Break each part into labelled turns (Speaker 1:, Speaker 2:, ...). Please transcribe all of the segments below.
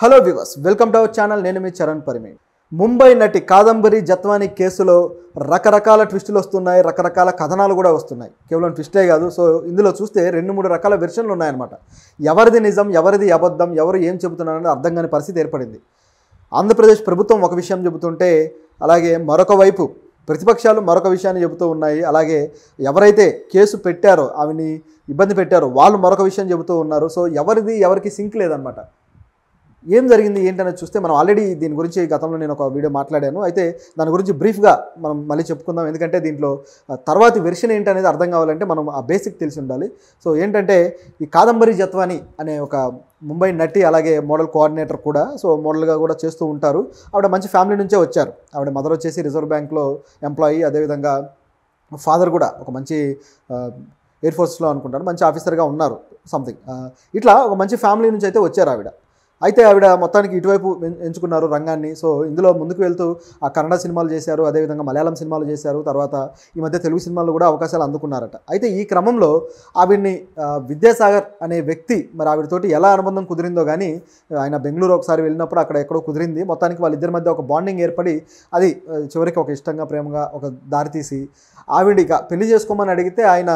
Speaker 1: hello viewers welcome to our channel నేను మీ చరణ్ పరిమి ముంబై నటి కాదంబరి జత్వాని కేసులో రకరకాల ట్విస్టులు వస్తున్నాయి రకరకాల కథనాలు కూడా వస్తున్నాయి కేవలం ట్విస్టే కాదు సో ఇందులో చూస్తే రెండు మూడు రకాల వెర్షన్లు ఉన్నాయన్నమాట ఎవరిది నిజం ఎవరిది అబద్ధం ఎవరు ఏం చెబుతున్నారని అర్థం కాని పరిస్థితి ఏర్పడింది ఆంధ్రప్రదేశ్ ప్రభుత్వం ఒక విషయం చెబుతుంటే అలాగే మరొక వైపు ప్రతిపక్షాలు మరొక విషయాన్ని చెబుతూ ఉన్నాయి అలాగే ఎవరైతే కేసు పెట్టారో ఆమెని ఇబ్బంది పెట్టారో వాళ్ళు మరొక విషయం చెబుతూ ఉన్నారు సో ఎవరిది ఎవరికి సింక్ లేదనమాట ఏం జరిగింది ఏంటనేది చూస్తే మనం ఆల్రెడీ దీని గురించి గతంలో నేను ఒక వీడియో మాట్లాడాను అయితే దాని గురించి బ్రీఫ్గా మనం మళ్ళీ చెప్పుకుందాం ఎందుకంటే దీంట్లో తర్వాతి వెర్షన్ ఏంటనేది అర్థం కావాలంటే మనం ఆ బేసిక్ తెలిసి ఉండాలి సో ఏంటంటే ఈ కాదంబరి జత్వాని అనే ఒక ముంబై నటి అలాగే మోడల్ కోఆర్డినేటర్ కూడా సో మోడల్గా కూడా చేస్తూ ఉంటారు ఆవిడ మంచి ఫ్యామిలీ నుంచే వచ్చారు ఆవిడ మదర్ వచ్చేసి రిజర్వ్ బ్యాంక్లో ఎంప్లాయీ అదేవిధంగా ఫాదర్ కూడా ఒక మంచి ఎయిర్ ఫోర్స్లో అనుకుంటాను మంచి ఆఫీసర్గా ఉన్నారు సంథింగ్ ఇట్లా ఒక మంచి ఫ్యామిలీ నుంచి అయితే వచ్చారు ఆవిడ అయితే ఆవిడ మొత్తానికి ఇటువైపు ఎంచుకున్నారు రంగాన్ని సో ఇందులో ముందుకు వెళ్తూ ఆ కన్నడ సినిమాలు చేశారు అదేవిధంగా మలయాళం సినిమాలు చేశారు తర్వాత ఈ మధ్య తెలుగు సినిమాలు కూడా అవకాశాలు అందుకున్నారట అయితే ఈ క్రమంలో ఆవిడ్ని విద్యాసాగర్ అనే వ్యక్తి మరి ఆవిడతోటి ఎలా అనుబంధం కుదిరిందో కానీ ఆయన బెంగళూరు ఒకసారి వెళ్ళినప్పుడు అక్కడ ఎక్కడో కుదిరింది మొత్తానికి వాళ్ళిద్దరి మధ్య ఒక బాండింగ్ ఏర్పడి అది చివరికి ఒక ఇష్టంగా ప్రేమగా ఒక తీసి ఆవిడ ఇక పెళ్లి చేసుకోమని అడిగితే ఆయన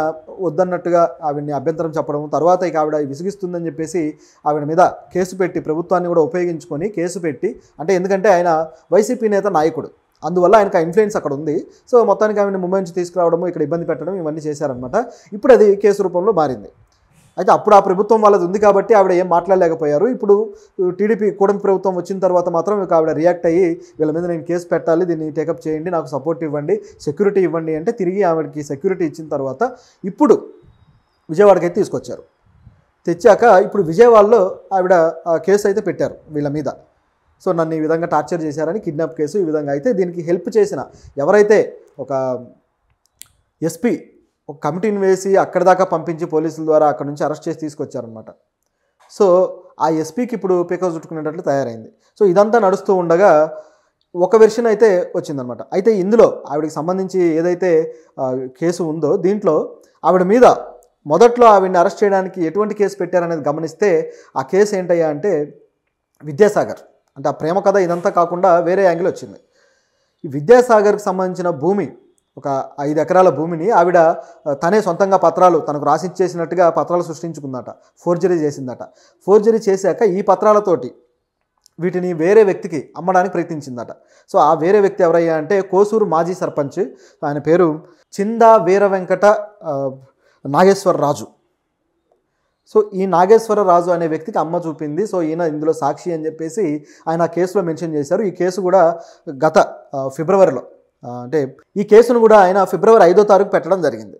Speaker 1: వద్దన్నట్టుగా ఆవిడ్ని అభ్యంతరం చెప్పడం తర్వాత ఇక ఆవిడ విసిగిస్తుందని చెప్పేసి ఆవిడ మీద కేసు పెట్టి ప్రభుత్వాన్ని కూడా ఉపయోగించుకొని కేసు పెట్టి అంటే ఎందుకంటే ఆయన వైసీపీ నేత నాయకుడు అందువల్ల ఆయనకు ఆ ఇన్ఫ్లుయెన్స్ అక్కడ ఉంది సో మొత్తానికి ఆమెను ముంబై నుంచి తీసుకురావడము ఇక్కడ ఇబ్బంది పెట్టడం ఇవన్నీ చేశారనమాట ఇప్పుడు అది కేసు రూపంలో మారింది అయితే అప్పుడు ఆ ప్రభుత్వం వాళ్ళది ఉంది కాబట్టి ఆవిడ ఏం మాట్లాడలేకపోయారు ఇప్పుడు టీడీపీ కూటమి ప్రభుత్వం వచ్చిన తర్వాత మాత్రం ఇక ఆవిడ రియాక్ట్ అయ్యి వీళ్ళ మీద నేను కేసు పెట్టాలి దీన్ని టేకప్ చేయండి నాకు సపోర్ట్ ఇవ్వండి సెక్యూరిటీ ఇవ్వండి అంటే తిరిగి ఆవిడకి సెక్యూరిటీ ఇచ్చిన తర్వాత ఇప్పుడు విజయవాడకైతే తీసుకొచ్చారు తెచ్చాక ఇప్పుడు విజయవాడలో ఆవిడ కేసు అయితే పెట్టారు వీళ్ళ మీద సో నన్ను ఈ విధంగా టార్చర్ చేశారని కిడ్నాప్ కేసు ఈ విధంగా అయితే దీనికి హెల్ప్ చేసిన ఎవరైతే ఒక ఎస్పీ ఒక కమిటీని వేసి అక్కడి దాకా పంపించి పోలీసుల ద్వారా అక్కడ నుంచి అరెస్ట్ చేసి తీసుకొచ్చారనమాట సో ఆ ఎస్పీకి ఇప్పుడు పీకౌస్ చుట్టుకునేటట్లు తయారైంది సో ఇదంతా నడుస్తూ ఉండగా ఒక వెర్షన్ అయితే వచ్చిందనమాట అయితే ఇందులో ఆవిడకి సంబంధించి ఏదైతే కేసు ఉందో దీంట్లో ఆవిడ మీద మొదట్లో ఆవిడ్ని అరెస్ట్ చేయడానికి ఎటువంటి కేసు పెట్టారనేది గమనిస్తే ఆ కేసు ఏంటయ్యా అంటే విద్యాసాగర్ అంటే ఆ ప్రేమ కథ ఇదంతా కాకుండా వేరే యాంగిల్ వచ్చింది ఈ విద్యాసాగర్కి సంబంధించిన భూమి ఒక ఐదు ఎకరాల భూమిని ఆవిడ తనే సొంతంగా పత్రాలు తనకు రాసిచ్చేసినట్టుగా పత్రాలు సృష్టించుకుందట ఫోర్జరీ చేసిందట ఫోర్జరీ చేశాక ఈ పత్రాలతోటి వీటిని వేరే వ్యక్తికి అమ్మడానికి ప్రయత్నించిందట సో ఆ వేరే వ్యక్తి ఎవరయ్యా అంటే కోసూరు మాజీ సర్పంచ్ ఆయన పేరు చిందా వీర వెంకట నాగేశ్వర రాజు సో ఈ నాగేశ్వర రాజు అనే వ్యక్తికి అమ్మ చూపింది సో ఈయన ఇందులో సాక్షి అని చెప్పేసి ఆయన ఆ కేసులో మెన్షన్ చేశారు ఈ కేసు కూడా గత ఫిబ్రవరిలో అంటే ఈ కేసును కూడా ఆయన ఫిబ్రవరి ఐదో తారీఖు పెట్టడం జరిగింది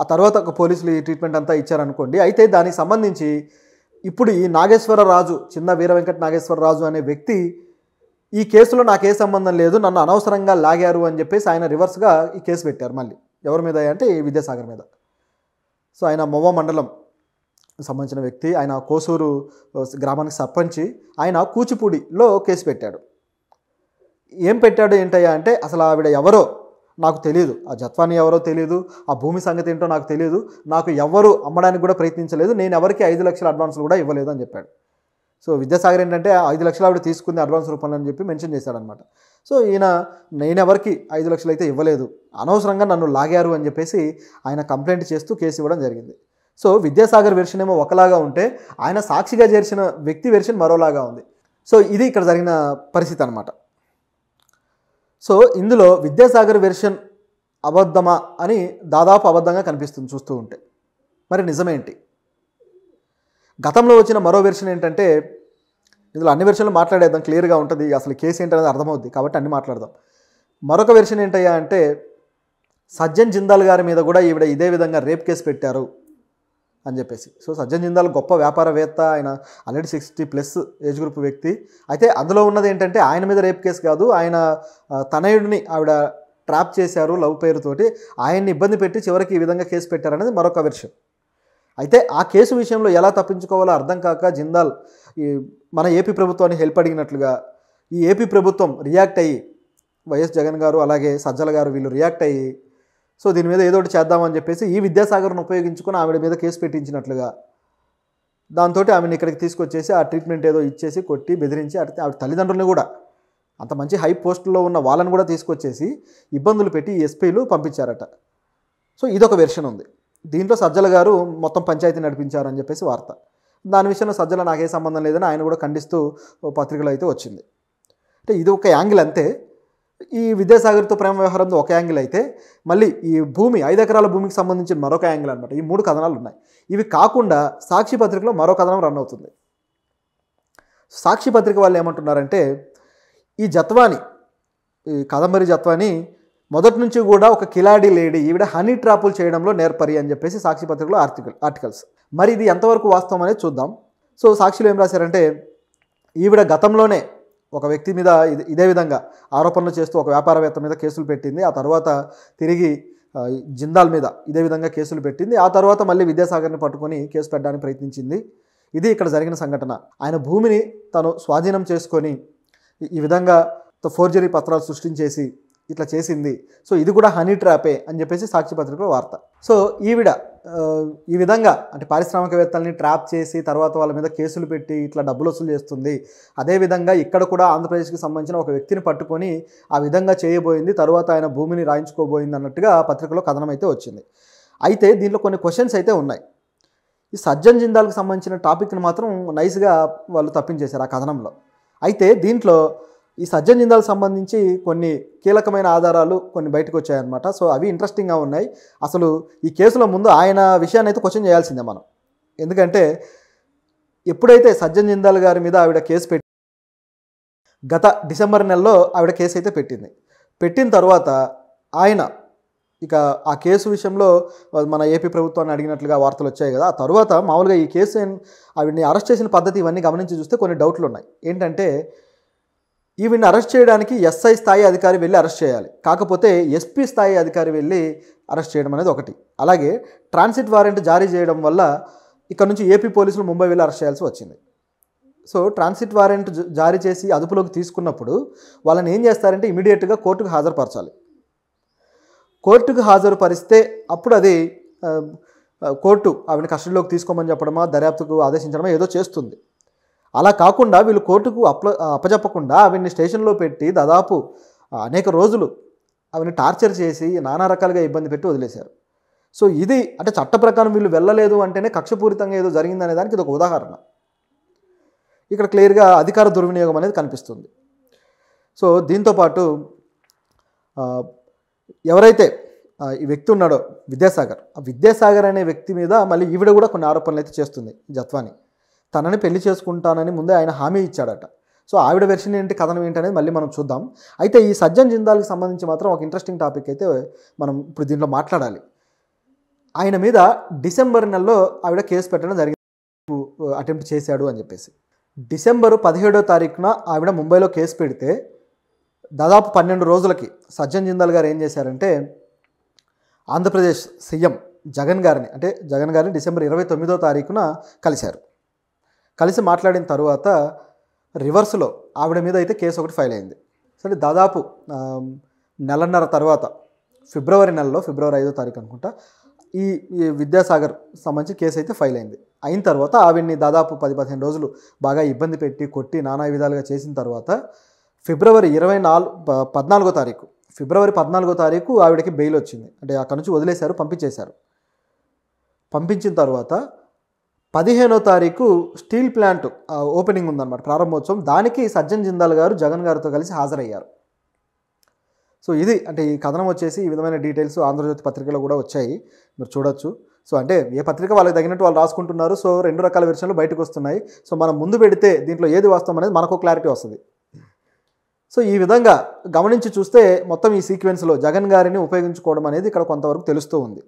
Speaker 1: ఆ తర్వాత ఒక పోలీసులు ఈ ట్రీట్మెంట్ అంతా ఇచ్చారనుకోండి అయితే దానికి సంబంధించి ఇప్పుడు ఈ నాగేశ్వర రాజు చిన్న వీర వెంకట నాగేశ్వర రాజు అనే వ్యక్తి ఈ కేసులో నాకే సంబంధం లేదు నన్ను అనవసరంగా లాగారు అని చెప్పేసి ఆయన రివర్స్గా ఈ కేసు పెట్టారు మళ్ళీ ఎవరి మీద అంటే విద్యాసాగర్ మీద సో ఆయన మొవ మండలం సంబంధించిన వ్యక్తి ఆయన కోసూరు గ్రామానికి సర్పంచి ఆయన కూచిపూడిలో కేసు పెట్టాడు ఏం పెట్టాడు ఏంటయ్యా అంటే అసలు ఆవిడ ఎవరో నాకు తెలియదు ఆ జత్వాన్ని ఎవరో తెలియదు ఆ భూమి సంగతి ఏంటో నాకు తెలియదు నాకు ఎవరు అమ్మడానికి కూడా ప్రయత్నించలేదు నేను ఎవరికి ఐదు లక్షల అడ్వాన్స్ కూడా ఇవ్వలేదు అని చెప్పాడు సో విద్యాసాగర్ ఏంటంటే ఐదు లక్షలు ఆవిడ తీసుకుంది అడ్వాన్స్ రూపంలో అని చెప్పి మెన్షన్ చేశాడనమాట సో ఈయన నేనెవరికి ఐదు లక్షలు అయితే ఇవ్వలేదు అనవసరంగా నన్ను లాగారు అని చెప్పేసి ఆయన కంప్లైంట్ చేస్తూ కేసు ఇవ్వడం జరిగింది సో విద్యాసాగర్ వెర్షన్ ఏమో ఒకలాగా ఉంటే ఆయన సాక్షిగా చేర్చిన వ్యక్తి వెర్షన్ మరోలాగా ఉంది సో ఇది ఇక్కడ జరిగిన పరిస్థితి అనమాట సో ఇందులో విద్యాసాగర్ వెర్షన్ అబద్ధమా అని దాదాపు అబద్ధంగా కనిపిస్తుంది చూస్తూ ఉంటే మరి నిజమేంటి గతంలో వచ్చిన మరో వెర్షన్ ఏంటంటే ఇందులో అన్ని వెర్షన్లు మాట్లాడేద్దాం క్లియర్గా ఉంటుంది అసలు కేసు ఏంటనేది అర్థమవుద్ది కాబట్టి అన్ని మాట్లాడదాం మరొక వెర్షన్ ఏంటయ్యా అంటే సజ్జన్ జిందాల్ గారి మీద కూడా ఈవిడ ఇదే విధంగా రేప్ కేసు పెట్టారు అని చెప్పేసి సో సజ్జన్ జిందాల్ గొప్ప వ్యాపారవేత్త ఆయన already sixty plus age group వ్యక్తి అయితే అందులో ఉన్నది ఏంటంటే ఆయన మీద రేప్ కేసు కాదు ఆయన తనయుడిని ఆవిడ ట్రాప్ చేశారు లవ్ పేరుతోటి ఆయన్ని ఇబ్బంది పెట్టి చివరికి ఈ విధంగా కేసు పెట్టారనేది మరొక విషయం అయితే ఆ కేసు విషయంలో ఎలా తప్పించుకోవాలో అర్థం కాక జిందాల్ ఈ మన ఏపీ ప్రభుత్వాన్ని హెల్ప్ అడిగినట్లుగా ఈ ఏపీ ప్రభుత్వం రియాక్ట్ అయ్యి వైఎస్ జగన్ గారు అలాగే సజ్జల గారు వీళ్ళు రియాక్ట్ అయ్యి సో దీని మీద ఏదో ఒకటి చేద్దామని చెప్పేసి ఈ విద్యాసాగర్ను ఉపయోగించుకుని ఆవిడ మీద కేసు పెట్టించినట్లుగా దాంతో ఆమెను ఇక్కడికి తీసుకొచ్చేసి ఆ ట్రీట్మెంట్ ఏదో ఇచ్చేసి కొట్టి బెదిరించి ఆవిడ తల్లిదండ్రులను కూడా అంత మంచి హై పోస్టులో ఉన్న వాళ్ళని కూడా తీసుకొచ్చేసి ఇబ్బందులు పెట్టి ఎస్పీలు పంపించారట సో ఇదొక వెర్షన్ ఉంది దీంట్లో సజ్జల గారు మొత్తం పంచాయతీ నడిపించారని చెప్పేసి వార్త దాని విషయంలో సజ్జల నాకే సంబంధం లేదని ఆయన కూడా ఖండిస్తూ పత్రికలో అయితే వచ్చింది అంటే ఇది ఒక యాంగిల్ అంతే ఈ విద్యాసాగర్తో ప్రేమ వ్యవహారంతో ఒక యాంగిల్ అయితే మళ్ళీ ఈ భూమి ఐదు ఎకరాల భూమికి సంబంధించిన మరొక యాంగిల్ అనమాట ఈ మూడు కథనాలు ఉన్నాయి ఇవి కాకుండా సాక్షి పత్రికలో మరో కథనం రన్ అవుతుంది సాక్షి పత్రిక వాళ్ళు ఏమంటున్నారంటే ఈ జత్వాని ఈ కదంబరి జత్వాని మొదటి నుంచి కూడా ఒక కిలాడి లేడీ ఈవిడ హనీ ట్రాపులు చేయడంలో నేర్పరి అని చెప్పేసి సాక్షిపత్రికలో ఆర్టికల్ ఆర్టికల్స్ మరి ఇది ఎంతవరకు వాస్తవం అనేది చూద్దాం సో సాక్షిలో ఏం రాశారంటే ఈవిడ గతంలోనే ఒక వ్యక్తి మీద ఇదే విధంగా ఆరోపణలు చేస్తూ ఒక వ్యాపారవేత్త మీద కేసులు పెట్టింది ఆ తర్వాత తిరిగి జిందాల్ మీద ఇదే విధంగా కేసులు పెట్టింది ఆ తర్వాత మళ్ళీ విద్యాసాగర్ని పట్టుకొని కేసు పెట్టడానికి ప్రయత్నించింది ఇది ఇక్కడ జరిగిన సంఘటన ఆయన భూమిని తను స్వాధీనం చేసుకొని ఈ విధంగా ఫోర్జరీ పత్రాలు సృష్టించేసి ఇట్లా చేసింది సో ఇది కూడా హనీ ట్రాపే అని చెప్పేసి సాక్షిపత్రికలో వార్త సో ఈవిడ ఈ విధంగా అంటే పారిశ్రామికవేత్తల్ని ట్రాప్ చేసి తర్వాత వాళ్ళ మీద కేసులు పెట్టి ఇట్లా డబ్బులు వసూలు చేస్తుంది అదేవిధంగా ఇక్కడ కూడా ఆంధ్రప్రదేశ్కి సంబంధించిన ఒక వ్యక్తిని పట్టుకొని ఆ విధంగా చేయబోయింది తర్వాత ఆయన భూమిని రాయించుకోబోయింది అన్నట్టుగా పత్రికలో కథనం అయితే వచ్చింది అయితే దీంట్లో కొన్ని క్వశ్చన్స్ అయితే ఉన్నాయి ఈ సజ్జన్ జిందాల్కి సంబంధించిన టాపిక్ని మాత్రం నైస్గా వాళ్ళు తప్పించేశారు ఆ కథనంలో అయితే దీంట్లో ఈ సజ్జన్ జిందాల్ సంబంధించి కొన్ని కీలకమైన ఆధారాలు కొన్ని బయటకు వచ్చాయన్నమాట సో అవి ఇంట్రెస్టింగ్గా ఉన్నాయి అసలు ఈ కేసులో ముందు ఆయన విషయాన్ని అయితే క్వశ్చన్ చేయాల్సిందే మనం ఎందుకంటే ఎప్పుడైతే సజ్జన్ జిందాల్ గారి మీద ఆవిడ కేసు పెట్టి గత డిసెంబర్ నెలలో ఆవిడ కేసు అయితే పెట్టింది పెట్టిన తర్వాత ఆయన ఇక ఆ కేసు విషయంలో మన ఏపీ ప్రభుత్వాన్ని అడిగినట్లుగా వార్తలు వచ్చాయి కదా ఆ తర్వాత మామూలుగా ఈ కేసు ఆవిడని అరెస్ట్ చేసిన పద్ధతి ఇవన్నీ గమనించి చూస్తే కొన్ని డౌట్లు ఉన్నాయి ఏంటంటే ఈవిని అరెస్ట్ చేయడానికి ఎస్ఐ స్థాయి అధికారి వెళ్ళి అరెస్ట్ చేయాలి కాకపోతే ఎస్పీ స్థాయి అధికారి వెళ్ళి అరెస్ట్ చేయడం అనేది ఒకటి అలాగే ట్రాన్సిట్ వారెంట్ జారీ చేయడం వల్ల ఇక్కడ నుంచి ఏపీ పోలీసులు ముంబై వెళ్ళి అరెస్ట్ చేయాల్సి వచ్చింది సో ట్రాన్సిట్ వారెంట్ జారీ చేసి అదుపులోకి తీసుకున్నప్పుడు వాళ్ళని ఏం చేస్తారంటే ఇమీడియట్గా కోర్టుకు హాజరుపరచాలి కోర్టుకు హాజరుపరిస్తే అప్పుడు అది కోర్టు ఆవిడ కస్టడీలోకి తీసుకోమని చెప్పడమా దర్యాప్తుకు ఆదేశించడమా ఏదో చేస్తుంది అలా కాకుండా వీళ్ళు కోర్టుకు అప్ల అప్పజెప్పకుండా ఆవిడ్ని స్టేషన్లో పెట్టి దాదాపు అనేక రోజులు ఆవిని టార్చర్ చేసి నానా రకాలుగా ఇబ్బంది పెట్టి వదిలేశారు సో ఇది అంటే చట్ట ప్రకారం వీళ్ళు వెళ్ళలేదు అంటేనే కక్షపూరితంగా ఏదో జరిగిందనే దానికి ఇది ఒక ఉదాహరణ ఇక్కడ క్లియర్గా అధికార దుర్వినియోగం అనేది కనిపిస్తుంది సో దీంతోపాటు ఎవరైతే ఈ వ్యక్తి ఉన్నాడో విద్యాసాగర్ ఆ విద్యాసాగర్ అనే వ్యక్తి మీద మళ్ళీ ఈవిడ కూడా కొన్ని ఆరోపణలు అయితే చేస్తుంది జత్వాని తనని పెళ్లి చేసుకుంటానని ముందే ఆయన హామీ ఇచ్చాడట సో ఆవిడ వెర్షన్ ఏంటి కథనం ఏంటి అనేది మళ్ళీ మనం చూద్దాం అయితే ఈ సజ్జన్ జిందాల్కి సంబంధించి మాత్రం ఒక ఇంట్రెస్టింగ్ టాపిక్ అయితే మనం ఇప్పుడు దీంట్లో మాట్లాడాలి ఆయన మీద డిసెంబర్ నెలలో ఆవిడ కేసు పెట్టడం జరిగింది అటెంప్ట్ చేశాడు అని చెప్పేసి డిసెంబరు పదిహేడో తారీఖున ఆవిడ ముంబైలో కేసు పెడితే దాదాపు పన్నెండు రోజులకి సజ్జన్ జిందాల్ గారు ఏం చేశారంటే ఆంధ్రప్రదేశ్ సీఎం జగన్ గారిని అంటే జగన్ గారిని డిసెంబర్ ఇరవై తొమ్మిదో తారీఖున కలిశారు కలిసి మాట్లాడిన తర్వాత రివర్స్లో ఆవిడ మీద అయితే కేసు ఒకటి ఫైల్ అయింది సరే దాదాపు నెలన్నర తర్వాత ఫిబ్రవరి నెలలో ఫిబ్రవరి ఐదో తారీఖు అనుకుంటా ఈ విద్యాసాగర్ సంబంధించి కేసు అయితే ఫైల్ అయింది అయిన తర్వాత ఆవిడ్ని దాదాపు పది పదిహేను రోజులు బాగా ఇబ్బంది పెట్టి కొట్టి నానా విధాలుగా చేసిన తర్వాత ఫిబ్రవరి ఇరవై నాలుగు పద్నాలుగో తారీఖు ఫిబ్రవరి పద్నాలుగో తారీఖు ఆవిడకి బెయిల్ వచ్చింది అంటే అక్కడ నుంచి వదిలేశారు పంపించేశారు పంపించిన తర్వాత పదిహేనో తారీఖు స్టీల్ ప్లాంట్ ఓపెనింగ్ ఉందన్నమాట ప్రారంభోత్సవం దానికి సజ్జన్ జిందాల్ గారు జగన్ గారితో కలిసి హాజరయ్యారు సో ఇది అంటే ఈ కథనం వచ్చేసి ఈ విధమైన డీటెయిల్స్ ఆంధ్రజ్యోతి పత్రికలో కూడా వచ్చాయి మీరు చూడొచ్చు సో అంటే ఏ పత్రిక వాళ్ళకి తగినట్టు వాళ్ళు రాసుకుంటున్నారు సో రెండు రకాల విషయాలు బయటకు వస్తున్నాయి సో మనం ముందు పెడితే దీంట్లో ఏది వాస్తవం అనేది మనకు క్లారిటీ వస్తుంది సో ఈ విధంగా గమనించి చూస్తే మొత్తం ఈ సీక్వెన్స్లో జగన్ గారిని ఉపయోగించుకోవడం అనేది ఇక్కడ కొంతవరకు తెలుస్తూ ఉంది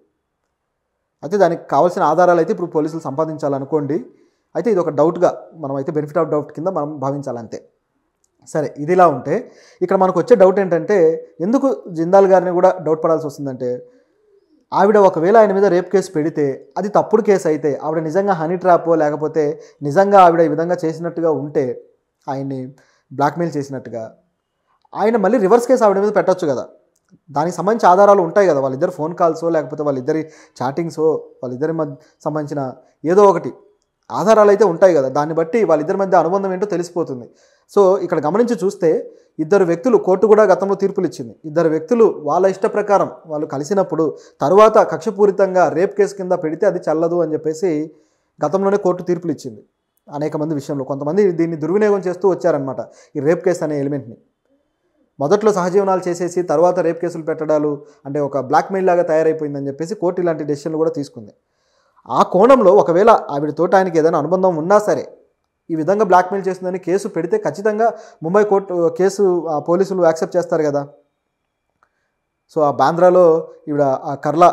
Speaker 1: అయితే దానికి కావాల్సిన ఆధారాలు అయితే ఇప్పుడు పోలీసులు సంపాదించాలనుకోండి అయితే ఇది ఒక డౌట్గా మనం అయితే బెనిఫిట్ ఆఫ్ డౌట్ కింద మనం భావించాలంతే సరే ఇదిలా ఉంటే ఇక్కడ మనకు వచ్చే డౌట్ ఏంటంటే ఎందుకు జిందాల్ గారిని కూడా డౌట్ పడాల్సి వస్తుందంటే ఆవిడ ఒకవేళ ఆయన మీద రేప్ కేసు పెడితే అది తప్పుడు కేసు అయితే ఆవిడ నిజంగా హనీ ట్రాపో లేకపోతే నిజంగా ఆవిడ ఈ విధంగా చేసినట్టుగా ఉంటే ఆయన్ని బ్లాక్మెయిల్ చేసినట్టుగా ఆయన మళ్ళీ రివర్స్ కేసు ఆవిడ మీద పెట్టచ్చు కదా దానికి సంబంధించి ఆధారాలు ఉంటాయి కదా వాళ్ళిద్దరు ఫోన్ కాల్సో లేకపోతే వాళ్ళిద్దరి చాటింగ్సో వాళ్ళిద్దరి మధ్య సంబంధించిన ఏదో ఒకటి ఆధారాలు అయితే ఉంటాయి కదా దాన్ని బట్టి వాళ్ళిద్దరి మధ్య అనుబంధం ఏంటో తెలిసిపోతుంది సో ఇక్కడ గమనించి చూస్తే ఇద్దరు వ్యక్తులు కోర్టు కూడా గతంలో తీర్పులు ఇచ్చింది ఇద్దరు వ్యక్తులు వాళ్ళ ఇష్ట ప్రకారం వాళ్ళు కలిసినప్పుడు తరువాత కక్షపూరితంగా రేప్ కేసు కింద పెడితే అది చల్లదు అని చెప్పేసి గతంలోనే కోర్టు తీర్పులు ఇచ్చింది అనేక మంది విషయంలో కొంతమంది దీన్ని దుర్వినియోగం చేస్తూ వచ్చారనమాట ఈ రేప్ కేసు అనే ఎలిమెంట్ని మొదట్లో సహజీవనాలు చేసేసి తర్వాత రేప్ కేసులు పెట్టడాలు అంటే ఒక బ్లాక్మెయిల్ లాగా తయారైపోయిందని చెప్పేసి కోర్టు ఇలాంటి డెసిషన్లు కూడా తీసుకుంది ఆ కోణంలో ఒకవేళ తోట ఆయనకి ఏదైనా అనుబంధం ఉన్నా సరే ఈ విధంగా బ్లాక్మెయిల్ చేస్తుందని కేసు పెడితే ఖచ్చితంగా ముంబై కోర్టు కేసు పోలీసులు యాక్సెప్ట్ చేస్తారు కదా సో ఆ బాంద్రాలో ఈవిడ ఆ కర్లా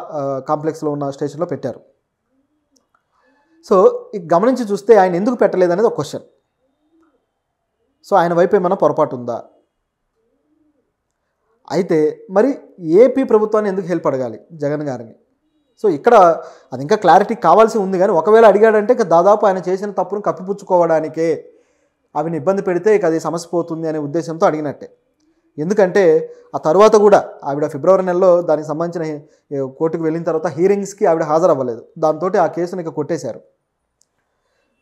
Speaker 1: కాంప్లెక్స్లో ఉన్న స్టేషన్లో పెట్టారు సో గమనించి చూస్తే ఆయన ఎందుకు పెట్టలేదనేది ఒక క్వశ్చన్ సో ఆయన వైపు ఏమైనా పొరపాటు ఉందా అయితే మరి ఏపీ ప్రభుత్వాన్ని ఎందుకు హెల్ప్ అడగాలి జగన్ గారిని సో ఇక్కడ అది ఇంకా క్లారిటీ కావాల్సి ఉంది కానీ ఒకవేళ అడిగాడంటే ఇక దాదాపు ఆయన చేసిన తప్పును కప్పిపుచ్చుకోవడానికే ఆమెను ఇబ్బంది పెడితే ఇక అది సమస్య పోతుంది అనే ఉద్దేశంతో అడిగినట్టే ఎందుకంటే ఆ తర్వాత కూడా ఆవిడ ఫిబ్రవరి నెలలో దానికి సంబంధించిన కోర్టుకు వెళ్ళిన తర్వాత హీరింగ్స్కి ఆవిడ హాజరవ్వలేదు దాంతో ఆ కేసును ఇక కొట్టేశారు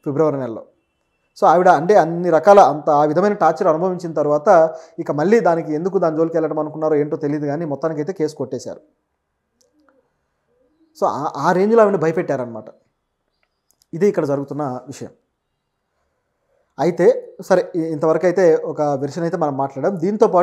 Speaker 1: ఫిబ్రవరి నెలలో సో ఆవిడ అంటే అన్ని రకాల అంత ఆ విధమైన టార్చర్ అనుభవించిన తర్వాత ఇక మళ్ళీ దానికి ఎందుకు దాని జోలికి వెళ్ళడం అనుకున్నారో ఏంటో తెలియదు కానీ మొత్తానికి అయితే కేసు కొట్టేశారు సో ఆ రేంజ్లో ఆవిడ భయపెట్టారనమాట ఇది ఇక్కడ జరుగుతున్న విషయం అయితే సరే ఇంతవరకు అయితే ఒక విరిషన్ అయితే మనం మాట్లాడాం దీంతో పాటు